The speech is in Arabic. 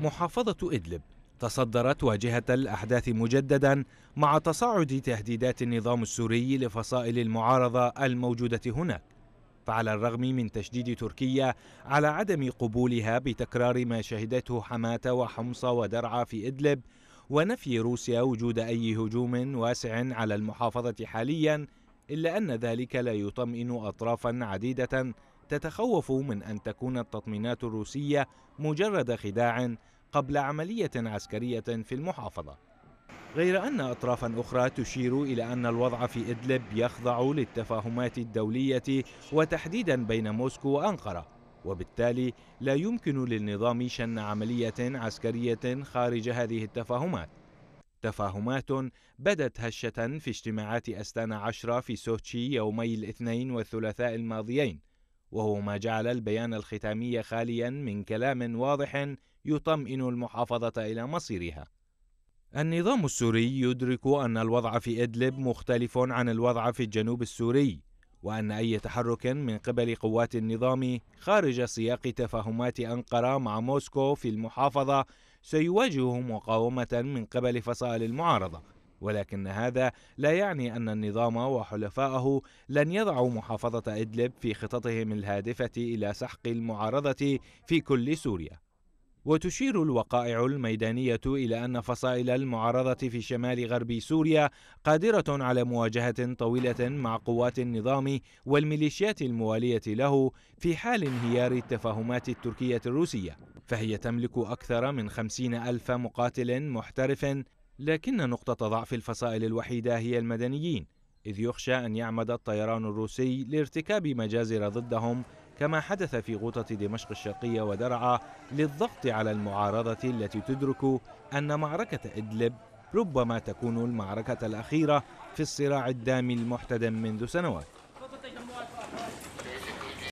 محافظة إدلب تصدرت واجهة الأحداث مجددا مع تصاعد تهديدات النظام السوري لفصائل المعارضة الموجودة هناك فعلى الرغم من تشديد تركيا على عدم قبولها بتكرار ما شهدته حماة وحمص ودرعا في إدلب ونفي روسيا وجود أي هجوم واسع على المحافظة حاليا إلا أن ذلك لا يطمئن أطرافا عديدة تتخوف من أن تكون التطمينات الروسية مجرد خداع قبل عملية عسكرية في المحافظة غير أن أطرافا أخرى تشير إلى أن الوضع في إدلب يخضع للتفاهمات الدولية وتحديدا بين موسكو وأنقرة وبالتالي لا يمكن للنظام شن عملية عسكرية خارج هذه التفاهمات تفاهمات بدت هشة في اجتماعات أستانا عشرة في سوتشي يومي الاثنين والثلاثاء الماضيين وهو ما جعل البيان الختامي خاليا من كلام واضح يطمئن المحافظة إلى مصيرها. النظام السوري يدرك أن الوضع في إدلب مختلف عن الوضع في الجنوب السوري، وأن أي تحرك من قبل قوات النظام خارج سياق تفاهمات أنقرة مع موسكو في المحافظة سيواجه مقاومة من قبل فصائل المعارضة. ولكن هذا لا يعني أن النظام وحلفائه لن يضعوا محافظة إدلب في خططهم الهادفة إلى سحق المعارضة في كل سوريا وتشير الوقائع الميدانية إلى أن فصائل المعارضة في شمال غرب سوريا قادرة على مواجهة طويلة مع قوات النظام والميليشيات الموالية له في حال انهيار التفاهمات التركية الروسية فهي تملك أكثر من خمسين ألف مقاتل محترف لكن نقطة ضعف الفصائل الوحيدة هي المدنيين إذ يخشى أن يعمد الطيران الروسي لارتكاب مجازر ضدهم كما حدث في غوطة دمشق الشرقية ودرعا للضغط على المعارضة التي تدرك أن معركة إدلب ربما تكون المعركة الأخيرة في الصراع الدامي المحتدم منذ سنوات